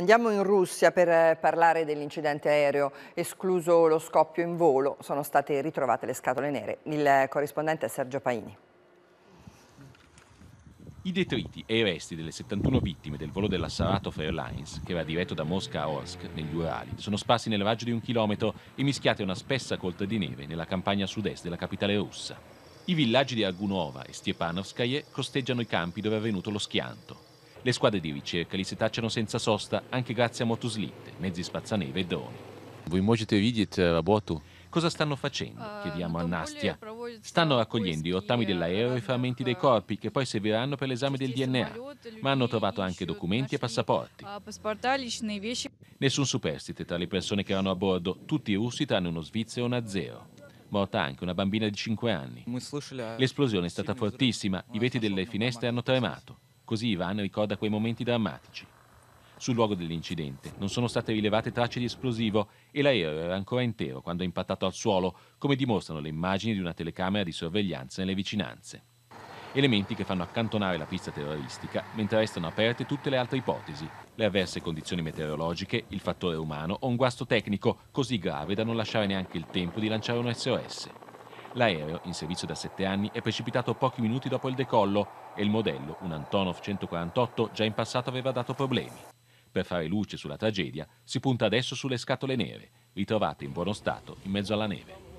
Andiamo in Russia per eh, parlare dell'incidente aereo, escluso lo scoppio in volo, sono state ritrovate le scatole nere. Il corrispondente è Sergio Paini. I detriti e i resti delle 71 vittime del volo della Saratov Airlines, che era diretto da Mosca a Orsk, negli Urali, sono sparsi nel raggio di un chilometro e mischiati a una spessa colta di neve nella campagna sud-est della capitale russa. I villaggi di Argunova e Stepanovskaye costeggiano i campi dove è avvenuto lo schianto. Le squadre di ricerca li si tacciano senza sosta anche grazie a motoslitte, mezzi spazzaneve e droni. Voi можете видеть работу Cosa stanno facendo? Eh, Chiediamo a Nastia. Stanno raccogliendo i rottami dell'aereo eh, e i frammenti dei corpi che poi serviranno per l'esame del DNA, ma hanno trovato anche documenti e passaporti. Nessun superstite tra le persone che erano a bordo, tutti russi tranne uno svizzero e un azzero. Morta anche una bambina di 5 anni. L'esplosione è stata fortissima, i vetri delle finestre hanno tremato. Così Ivan ricorda quei momenti drammatici. Sul luogo dell'incidente non sono state rilevate tracce di esplosivo e l'aereo era ancora intero quando è impattato al suolo, come dimostrano le immagini di una telecamera di sorveglianza nelle vicinanze. Elementi che fanno accantonare la pista terroristica, mentre restano aperte tutte le altre ipotesi, le avverse condizioni meteorologiche, il fattore umano o un guasto tecnico così grave da non lasciare neanche il tempo di lanciare un SOS. L'aereo, in servizio da 7 anni, è precipitato pochi minuti dopo il decollo e il modello, un Antonov 148, già in passato aveva dato problemi. Per fare luce sulla tragedia si punta adesso sulle scatole nere, ritrovate in buono stato in mezzo alla neve.